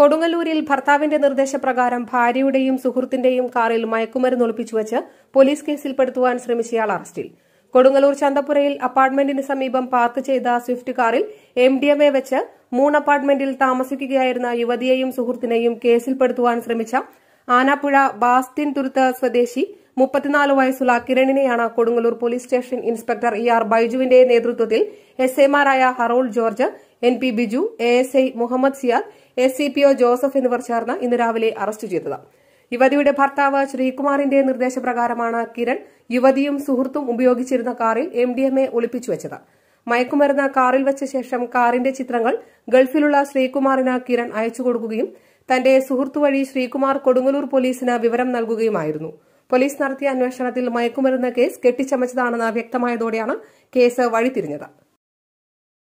കൊടുങ്ങല്ലൂരിൽ ഭർത്താവിന്റെ നിർദ്ദേശപ്രകാരം ഭാര്യയുടെയും സുഹൃത്തിന്റെയും കാറിൽ മയക്കുമരുന്ന് ഒളിപ്പിച്ചുവച്ച് പോലീസ് കേസിൽപ്പെടുത്തുവാൻ ശ്രമിച്ചയാൾ അറസ്റ്റിൽ കൊടുങ്ങല്ലൂർ ചന്തപ്പുരയിൽ അപ്പാർട്ട്മെന്റിന് സമീപം പാർക്ക് ചെയ്ത സ്വിഫ്റ്റ് കാറിൽ എം ഡി എം എ വെച്ച് മൂന്ന് അപ്പാർട്ട്മെന്റിൽ താമസിക്കുകയായിരുന്ന യുവതിയെയും സുഹൃത്തിനെയും കേസിൽപ്പെടുത്തുവാൻ ശ്രമിച്ച ആനാപ്പുഴ ബാസ്തിൻ തുരുത്ത് സ്വദേശി മുപ്പത്തിനാല് വയസ്സുള്ള കിരണിനെയാണ് Kodungallur police station inspector E R ബൈജുവിന്റെ നേതൃത്വത്തിൽ എസ് എമാരായ Harold George N P Biju A S I Muhammad Siyad S C P O Joseph എന്നിവർ ചേർന്ന് ഇന്ന് രാവിലെ അറസ്റ്റ് ചെയ്തത് യുവതിയുടെ ഭർത്താവ് ശ്രീകുമാറിന്റെ നിർദ്ദേശപ്രകാരമാണ് കിരൺ യുവതിയും സുഹൃത്തും ഉപയോഗിച്ചിരുന്ന കാറിൽ എം ഡി എം എ ഒളിപ്പിച്ചുവെച്ചത് മയക്കുമരുന്ന് കാറിൽ വെച്ച ശേഷം കാറിന്റെ ചിത്രങ്ങൾ ഗൾഫിലുള്ള ശ്രീകുമാറിന് കിരൺ അയച്ചു കൊടുക്കുകയും തന്റെ സുഹൃത്തു വഴി ശ്രീകുമാർ കൊടുങ്ങല്ലൂർ പോലീസിന് വിവരം നൽകുകയുമായിരുന്നു പോലീസ് നടത്തിയ അന്വേഷണത്തിൽ മയക്കുമരുന്ന് കേസ് കെട്ടിച്ചമച്ചതാണെന്ന് വ്യക്തമായതോടെയാണ് കേസ് വഴിതിരിഞ്ഞത്